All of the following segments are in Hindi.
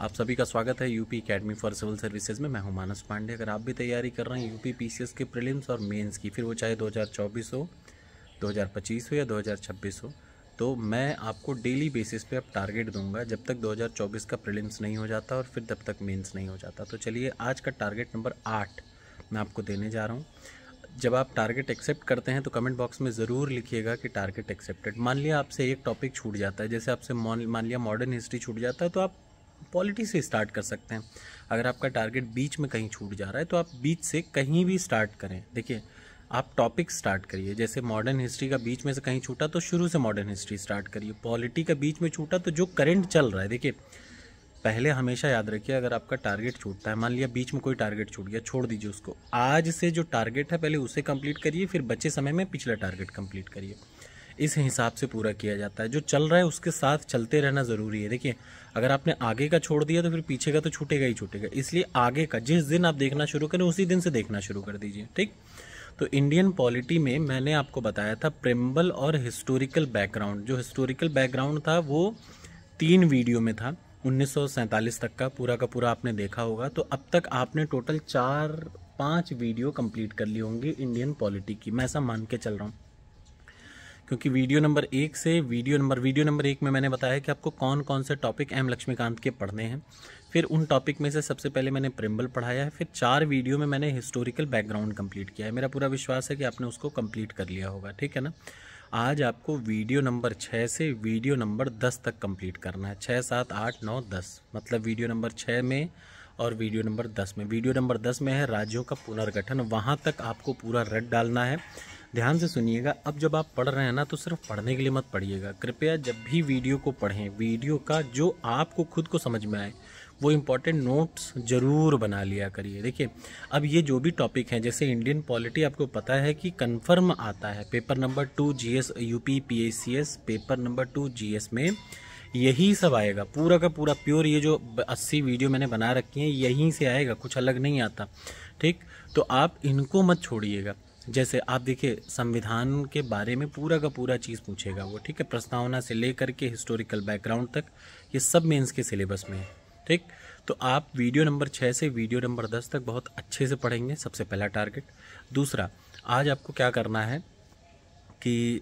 आप सभी का स्वागत है UP academy for civil services में मैं हूं मानस पांडे अगर आप भी तैयारी कर रहे हैं यूपी पीसीएस के प्रीलिम्स और मेंस की फिर वो चाहे 2024 हो 2025 हो या 2026 हो तो मैं आपको डेली बेसिस पे अब टारगेट दूंगा जब तक 2024 का प्रिलिम्स नहीं हो जाता और फिर जब तक मेन्स नहीं हो जाता तो चलिए आज का टारगेट नंबर आठ मैं आपको देने जा रहा हूँ जब आप टारगेट एक्सेप्ट करते हैं तो कमेंट बॉक्स में ज़रूर लिखिएगा कि टारगेट एक्सेप्टेड मान लिया आपसे एक टॉपिक छूट जाता है जैसे आपसे मान लिया मॉडर्न हिस्ट्री छूट जाता है तो आप पॉलिटी से स्टार्ट कर सकते हैं अगर आपका टारगेट बीच में कहीं छूट जा रहा है तो आप बीच से कहीं भी स्टार्ट करें देखिए आप टॉपिक स्टार्ट करिए जैसे मॉडर्न हिस्ट्री का बीच में से कहीं छूटा तो शुरू से मॉडर्न हिस्ट्री स्टार्ट करिए पॉलिटी का बीच में छूटा तो जो करंट चल रहा है देखिए पहले हमेशा याद रखिए अगर आपका टारगेट छूटता है मान लिया बीच में कोई टारगेट छूट गया छोड़ दीजिए उसको आज से जो टारगेट है पहले उसे कंप्लीट करिए फिर बचे समय में पिछला टारगेट कंप्लीट करिए इस हिसाब से पूरा किया जाता है जो चल रहा है उसके साथ चलते रहना ज़रूरी है देखिए अगर आपने आगे का छोड़ दिया तो फिर पीछे का तो छूटेगा ही छूटेगा इसलिए आगे का जिस दिन आप देखना शुरू करें उसी दिन से देखना शुरू कर दीजिए ठीक तो इंडियन पॉलिटी में मैंने आपको बताया था प्रेम्बल और हिस्टोरिकल बैकग्राउंड जो हिस्टोरिकल बैकग्राउंड था वो तीन वीडियो में था 1947 तक का पूरा का पूरा आपने देखा होगा तो अब तक आपने टोटल चार पांच वीडियो कंप्लीट कर ली होंगी इंडियन पॉलिटी की मैं ऐसा मान के चल रहा हूँ क्योंकि वीडियो नंबर एक से वीडियो नंबर वीडियो नंबर एक में मैंने बताया कि आपको कौन कौन से टॉपिक एम लक्ष्मीकांत के पढ़ने हैं फिर उन टॉपिक में से सबसे पहले मैंने प्रिम्बल पढ़ाया है फिर चार वीडियो में मैंने हिस्टोरिकल बैकग्राउंड कंप्लीट किया है मेरा पूरा विश्वास है कि आपने उसको कंप्लीट कर लिया होगा ठीक है ना आज आपको वीडियो नंबर छः से वीडियो नंबर दस तक कंप्लीट करना है छः सात आठ नौ दस मतलब वीडियो नंबर छः में और वीडियो नंबर दस में वीडियो नंबर दस में है राज्यों का पुनर्गठन वहाँ तक आपको पूरा रट डालना है ध्यान से सुनिएगा अब जब आप पढ़ रहे हैं ना तो सिर्फ पढ़ने के लिए मत पढ़िएगा कृपया जब भी वीडियो को पढ़ें वीडियो का जो आपको खुद को समझ में आए वो इम्पॉर्टेंट नोट्स ज़रूर बना लिया करिए देखिए अब ये जो भी टॉपिक हैं जैसे इंडियन पॉलिटी आपको पता है कि कन्फर्म आता है paper number two G S U P P S C S paper number two G S में यही सब आएगा पूरा का पूरा प्योर ये जो 80 वीडियो मैंने बना रखी हैं यहीं से आएगा कुछ अलग नहीं आता ठीक तो आप इनको मत छोड़िएगा जैसे आप देखिए संविधान के बारे में पूरा का पूरा चीज़ पूछेगा वो ठीक है प्रस्तावना से लेकर के हिस्टोरिकल बैकग्राउंड तक ये सब मेंस के सिलेबस में है ठीक तो आप वीडियो नंबर छः से वीडियो नंबर दस तक बहुत अच्छे से पढ़ेंगे सबसे पहला टारगेट दूसरा आज आपको क्या करना है कि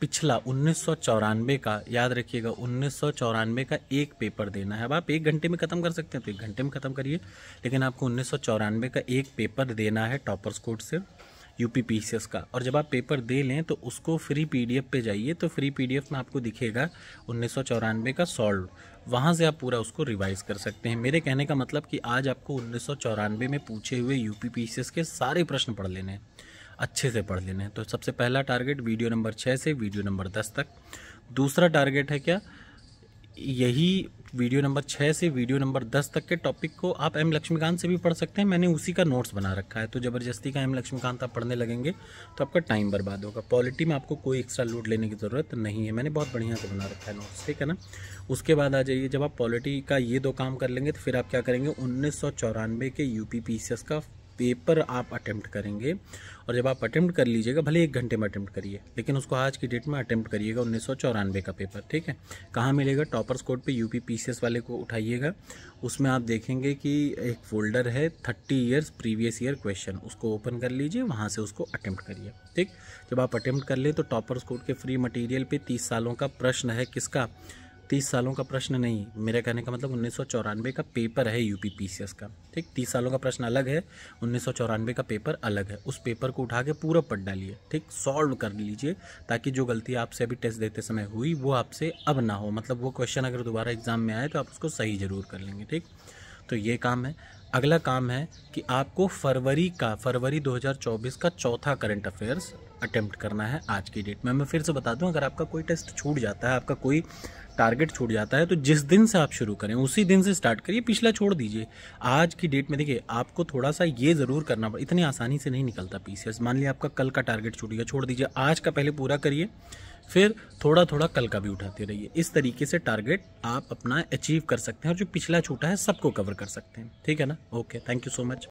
पिछला उन्नीस का याद रखिएगा उन्नीस का एक पेपर देना है अब आप एक घंटे में ख़त्म कर सकते हैं तो एक घंटे में ख़त्म करिए लेकिन आपको उन्नीस का एक पेपर देना है टॉपर्स कोर्ट से यूपी पीसीएस का और जब आप पेपर दे लें तो उसको फ्री पीडीएफ पे जाइए तो फ्री पीडीएफ में आपको दिखेगा उन्नीस का सॉल्व वहाँ से आप पूरा उसको रिवाइज कर सकते हैं मेरे कहने का मतलब कि आज आपको उन्नीस में पूछे हुए सी एस के सारे प्रश्न पढ़ लेने हैं अच्छे से पढ़ लेने हैं तो सबसे पहला टारगेट वीडियो नंबर छः से वीडियो नंबर दस तक दूसरा टारगेट है क्या यही वीडियो नंबर छः से वीडियो नंबर दस तक के टॉपिक को आप एम लक्ष्मीकांत से भी पढ़ सकते हैं मैंने उसी का नोट्स बना रखा है तो ज़बरदस्ती का एम लक्ष्मीकांत आप पढ़ने लगेंगे तो आपका टाइम बर्बाद होगा पॉलिटी में आपको कोई एक्स्ट्रा लोड लेने की ज़रूरत नहीं है मैंने बहुत बढ़िया से बना रखा है नोट्स ठीक है ना उसके बाद आ जाइए जब आप पॉलिटी का ये दो काम कर लेंगे तो फिर आप क्या करेंगे उन्नीस के यू का पेपर आप अटैम्प्ट करेंगे और जब आप अटैम्प्ट कर लीजिएगा भले एक घंटे में अटैम्प्ट करिए लेकिन उसको आज की डेट में अटैम्प्ट करिएगा उन्नीस का पेपर ठीक है कहाँ मिलेगा टॉपर्स कोड पे यूपी पीसीएस वाले को उठाइएगा उसमें आप देखेंगे कि एक फोल्डर है thirty years previous year question उसको ओपन कर लीजिए वहाँ से उसको अटैम्प्ट करिए ठीक जब आप अटैम्प्ट कर लें तो टॉपर्स कोड के फ्री मटीरियल पर तीस सालों का प्रश्न है किसका तीस सालों का प्रश्न नहीं मेरे कहने का मतलब उन्नीस का पेपर है यू पी का ठीक तीस सालों का प्रश्न अलग है उन्नीस का पेपर अलग है उस पेपर को उठा के पूरा पढ़ डालिए ठीक सॉल्व कर लीजिए ताकि जो गलती आपसे अभी टेस्ट देते समय हुई वो आपसे अब ना हो मतलब वो क्वेश्चन अगर दोबारा एग्ज़ाम में आए तो आप उसको सही ज़रूर कर लेंगे ठीक तो ये काम है अगला काम है कि आपको फरवरी का फरवरी 2024 का चौथा करंट अफेयर्स अटेम्प्ट करना है आज की डेट में मैं फिर से बता दूं अगर आपका कोई टेस्ट छूट जाता है आपका कोई टारगेट छूट जाता है तो जिस दिन से आप शुरू करें उसी दिन से स्टार्ट करिए पिछला छोड़ दीजिए आज की डेट में देखिए आपको थोड़ा सा ये ज़रूर करना पड़ा इतनी आसानी से नहीं निकलता पी मान लिया आपका कल का टारगेट छूट गया छोड़ दीजिए आज का पहले पूरा करिए फिर थोड़ा थोड़ा कल का भी उठाते रहिए इस तरीके से टारगेट आप अपना अचीव कर सकते हैं और जो पिछला छूटा है सबको कवर कर सकते हैं ठीक है ना okay thank you so much